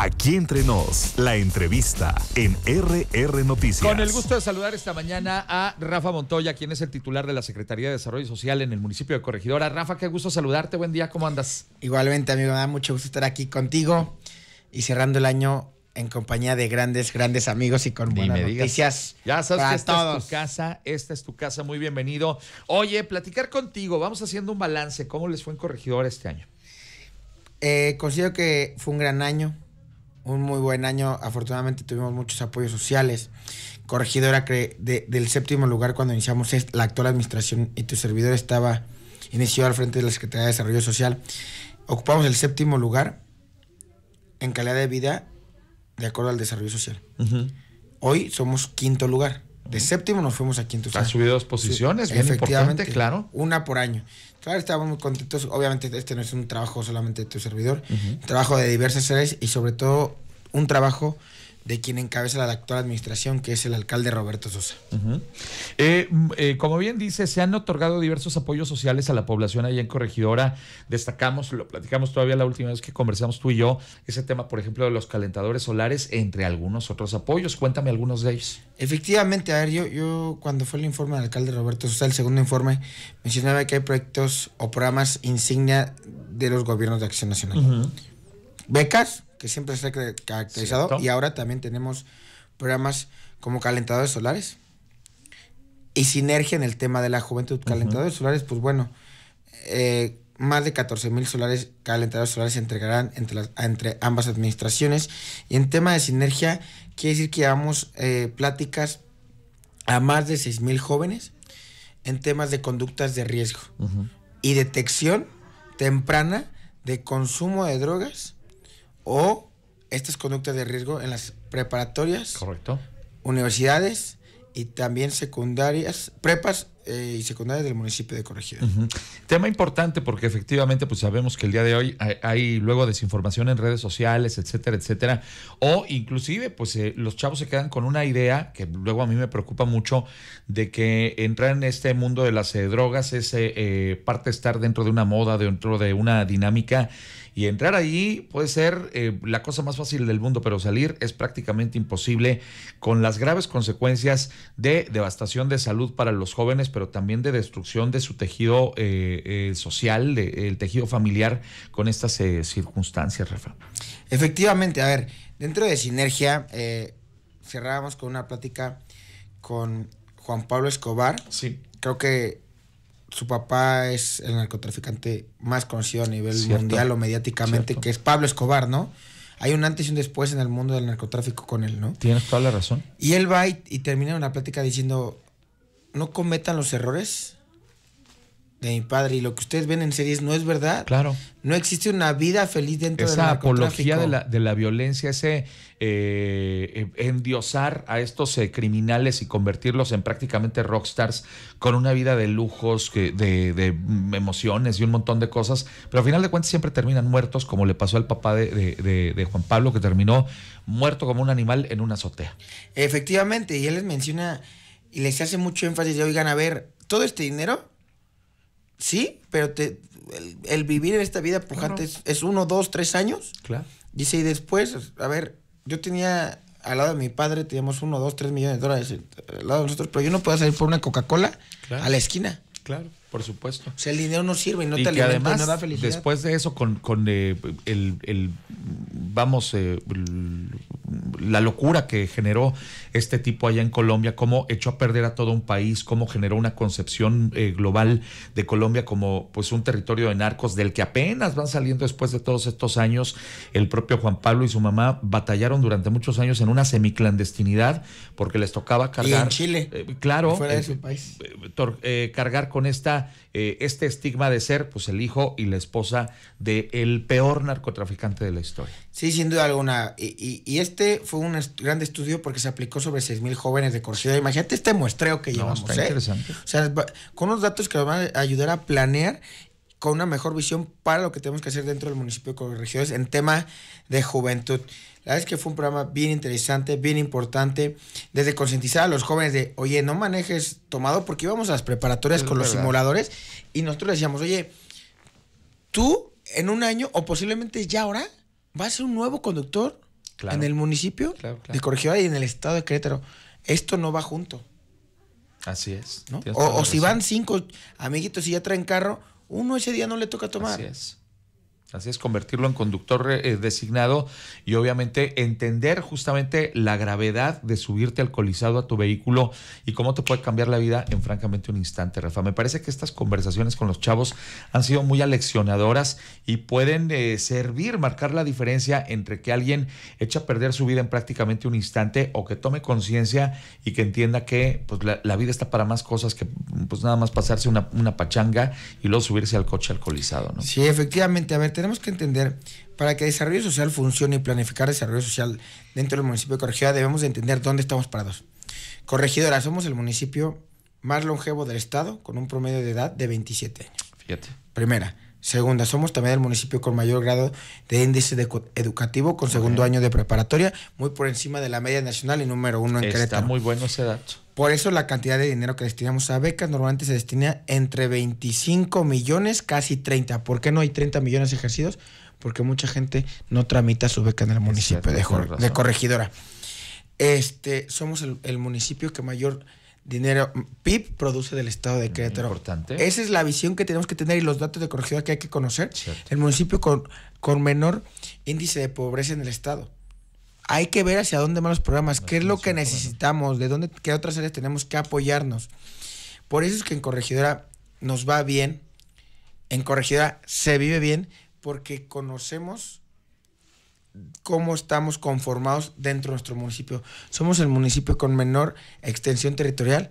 Aquí entre nos, la entrevista en RR Noticias. Con el gusto de saludar esta mañana a Rafa Montoya, quien es el titular de la Secretaría de Desarrollo Social en el municipio de Corregidora. Rafa, qué gusto saludarte. Buen día, ¿cómo andas? Igualmente, amigo, da mucho gusto estar aquí contigo y cerrando el año en compañía de grandes, grandes amigos y con buenas noticias. Ya sabes que esta es tu casa, esta es tu casa, muy bienvenido. Oye, platicar contigo, vamos haciendo un balance. ¿Cómo les fue en Corregidora este año? Eh, considero que fue un gran año un muy buen año. Afortunadamente tuvimos muchos apoyos sociales. Corregidora de, del séptimo lugar cuando iniciamos la actual administración y tu servidor estaba, inició al frente de la Secretaría de Desarrollo Social. Ocupamos el séptimo lugar en calidad de vida de acuerdo al desarrollo social. Hoy somos quinto lugar. De séptimo nos fuimos a quinto. Ha subido dos posiciones, efectivamente, claro. Una por año. Claro, estábamos muy contentos. Obviamente, este no es un trabajo solamente de tu servidor, trabajo de diversas series y sobre todo un trabajo de quien encabeza la actual administración, que es el alcalde Roberto Sosa. Eh, eh, como bien dice, se han otorgado diversos apoyos sociales a la población allá en Corregidora. Destacamos, lo platicamos todavía la última vez que conversamos tú y yo, ese tema, por ejemplo, de los calentadores solares, entre algunos otros apoyos. Cuéntame algunos de ellos. Efectivamente, a ver, yo, yo cuando fue el informe del alcalde Roberto Sosa, el segundo informe, mencionaba que hay proyectos o programas insignia de los gobiernos de Acción Nacional. Becas, que siempre se ha caracterizado. Y ahora también tenemos programas como calentadores solares. Y sinergia en el tema de la juventud. Calentadores solares, pues bueno, eh, más de 14 mil solares, calentadores solares se entregarán entre, las, entre ambas administraciones. Y en tema de sinergia, quiere decir que llevamos eh, pláticas a más de 6 mil jóvenes en temas de conductas de riesgo y detección temprana de consumo de drogas o estas conductas de riesgo en las preparatorias, universidades y también secundarias, prepas eh, y secundaria del municipio de Corregidora. Tema importante porque efectivamente pues sabemos que el día de hoy hay, luego desinformación en redes sociales, etcétera, etcétera, o inclusive pues eh, los chavos se quedan con una idea que luego a mí me preocupa mucho de que entrar en este mundo de las eh, drogas es parte de estar dentro de una moda, dentro de una dinámica y entrar ahí puede ser la cosa más fácil del mundo, pero salir es prácticamente imposible con las graves consecuencias de devastación de salud para los jóvenes, pero también de destrucción de su tejido eh, eh, social, del tejido familiar con estas eh, circunstancias, Rafa. Efectivamente, a ver, dentro de Sinergia cerrábamos con una plática con Juan Pablo Escobar. Sí. Creo que su papá es el narcotraficante más conocido a nivel mundial o mediáticamente, que es Pablo Escobar, ¿no? Hay un antes y un después en el mundo del narcotráfico con él, ¿no? Tienes toda la razón. Y él va y termina una plática diciendo, no cometan los errores de mi padre y lo que ustedes ven en series no es verdad. Claro. No existe una vida feliz dentro Esa del narcotráfico. apología de la, de la violencia, ese eh, eh, endiosar a estos eh, criminales y convertirlos en prácticamente rockstars con una vida de lujos, de, mm, emociones y un montón de cosas, pero al final de cuentas siempre terminan muertos, como le pasó al papá de, de Juan Pablo, que terminó muerto como un animal en una azotea. Efectivamente, y él les menciona y les hace mucho énfasis oigan, a ver, todo este dinero, sí, pero te, el, vivir en esta vida pujante es, uno, dos, tres años. Claro. Dice, y después, a ver, yo tenía al lado de mi padre, teníamos uno, dos, tres millones de dólares eh, al lado de nosotros, pero yo no puedo salir por una Coca-Cola a la esquina. Claro, por supuesto. O sea, el dinero no sirve y no te alimenta, además, da Después de eso, con, con eh, el, vamos, eh, la locura que generó este tipo allá en Colombia, cómo echó a perder a todo un país, cómo generó una concepción eh, global de Colombia como pues un territorio de narcos del que apenas van saliendo después de todos estos años. El propio Juan Pablo y su mamá batallaron durante muchos años en una semiclandestinidad porque les tocaba cargar. en Chile. Eh, claro. Fuera de eh, su país. cargar con esta este estigma de ser pues el hijo y la esposa del peor narcotraficante de la historia. Sí, sin duda alguna. Y, este fue un gran estudio porque se aplicó sobre 6.000 jóvenes de Corcida. Imagínate este muestreo que llevamos. ¿eh? O sea, con unos datos que nos van a ayudar a planear con una mejor visión para lo que tenemos que hacer dentro del municipio de Corregidores en tema de juventud. La verdad es que fue un programa bien interesante, bien importante, desde concientizar a los jóvenes de, oye, no manejes tomado, porque íbamos a las preparatorias con los simuladores y nosotros les decíamos, oye, tú en un año o posiblemente ya ahora va a ser un nuevo conductor en el municipio de Corregidora y en el estado de Querétaro. Esto no va junto. Así es. O, o si van cinco amiguitos y ya traen carro, uno ese día no le toca tomar. Así es. Así es, convertirlo en conductor eh, eh, designado y obviamente entender justamente la gravedad de subirte alcoholizado a tu vehículo y cómo te puede cambiar la vida en francamente un instante, Rafa. Me parece que estas conversaciones con los chavos han sido muy aleccionadoras y pueden eh, servir, marcar la diferencia entre que alguien echa a perder su vida en prácticamente un instante o que tome conciencia y que entienda que pues, la, vida está para más cosas que pues nada más pasarse una, una pachanga y luego subirse al coche alcoholizado. ¿no? Sí, efectivamente, a ver tenemos que entender, para que desarrollo social funcione y planificar desarrollo social dentro del municipio de Corregidora, debemos de entender dónde estamos parados. Corregidora, somos el municipio más longevo del estado, con un promedio de edad de 27 años. Fíjate. Primera. Segunda, somos también el municipio con mayor grado de índice educativo con segundo año de preparatoria, muy por encima de la media nacional y número uno en Está muy bueno ese dato. Por eso la cantidad de dinero que destinamos a becas normalmente se destina entre 25 millones, casi 30. ¿Por qué no hay 30 millones ejercidos? Porque mucha gente no tramita su beca en el municipio de, Corregidora. Este, somos el municipio que mayor dinero PIB produce del estado de Querétaro. Esa es la visión que tenemos que tener y los datos de corregidora que hay que conocer. El municipio con, con menor índice de pobreza en el estado. Hay que ver hacia dónde van los programas, qué es lo que necesitamos, de dónde, qué otras áreas tenemos que apoyarnos. Por eso es que en corregidora nos va bien, en corregidora se vive bien, porque conocemos cómo estamos conformados dentro de nuestro municipio. Somos el municipio con menor extensión territorial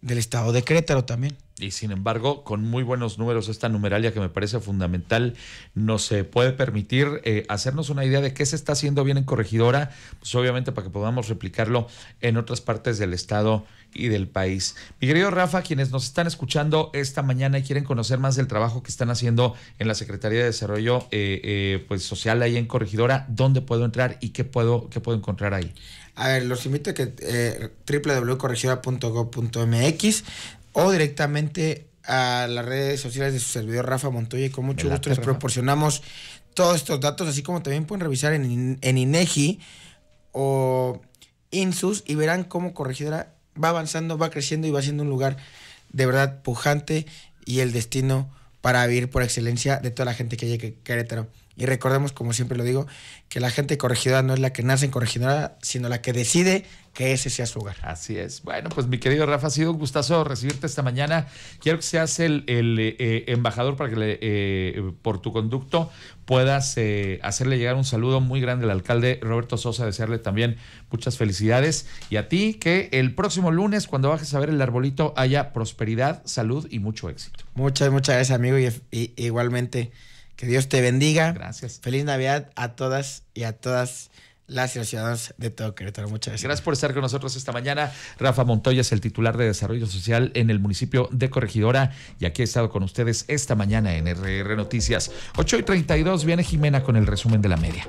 del estado de Querétaro también y sin embargo, con muy buenos números, esta numeralia que me parece fundamental nos puede permitir eh, hacernos una idea de qué se está haciendo bien en Corregidora, pues obviamente para que podamos replicarlo en otras partes del estado y del país. Mi querido Rafa, quienes nos están escuchando esta mañana y quieren conocer más del trabajo que están haciendo en la Secretaría de Desarrollo eh, eh, pues, Social ahí en Corregidora, ¿dónde puedo entrar y qué puedo, qué puedo encontrar ahí? A ver, los invito a que eh, o directamente a las redes sociales de su servidor Rafa Montoya y con mucho gusto les proporcionamos todos estos datos, así como también pueden revisar en, en INEGI o INSUS y verán cómo Corregidora va avanzando, va creciendo y va siendo un lugar de verdad pujante y el destino para vivir por excelencia de toda la gente que llegue a Querétaro. Y recordemos, como siempre lo digo, que la gente corregidora no es la que nace en corregidora, sino la que decide que ese sea su hogar. Así es. Bueno, pues mi querido Rafa, ha sido un gustazo recibirte esta mañana. Quiero que seas el, el eh, embajador para que le, eh, por tu conducto puedas eh, hacerle llegar un saludo muy grande al alcalde Roberto Sosa, desearle también muchas felicidades y a ti que el próximo lunes cuando bajes a ver el arbolito haya prosperidad, salud y mucho éxito. Muchas, muchas gracias amigo y igualmente. Que Dios te bendiga. Gracias. Feliz Navidad a todas y a todas las y ciudadanos de todo Querétaro. Muchas gracias. Gracias por estar con nosotros esta mañana. Rafa Montoya es el titular de Desarrollo Social en el municipio de Corregidora y aquí he estado con ustedes esta mañana en RR Noticias. 8 y 32 viene Jimena con el resumen de la media.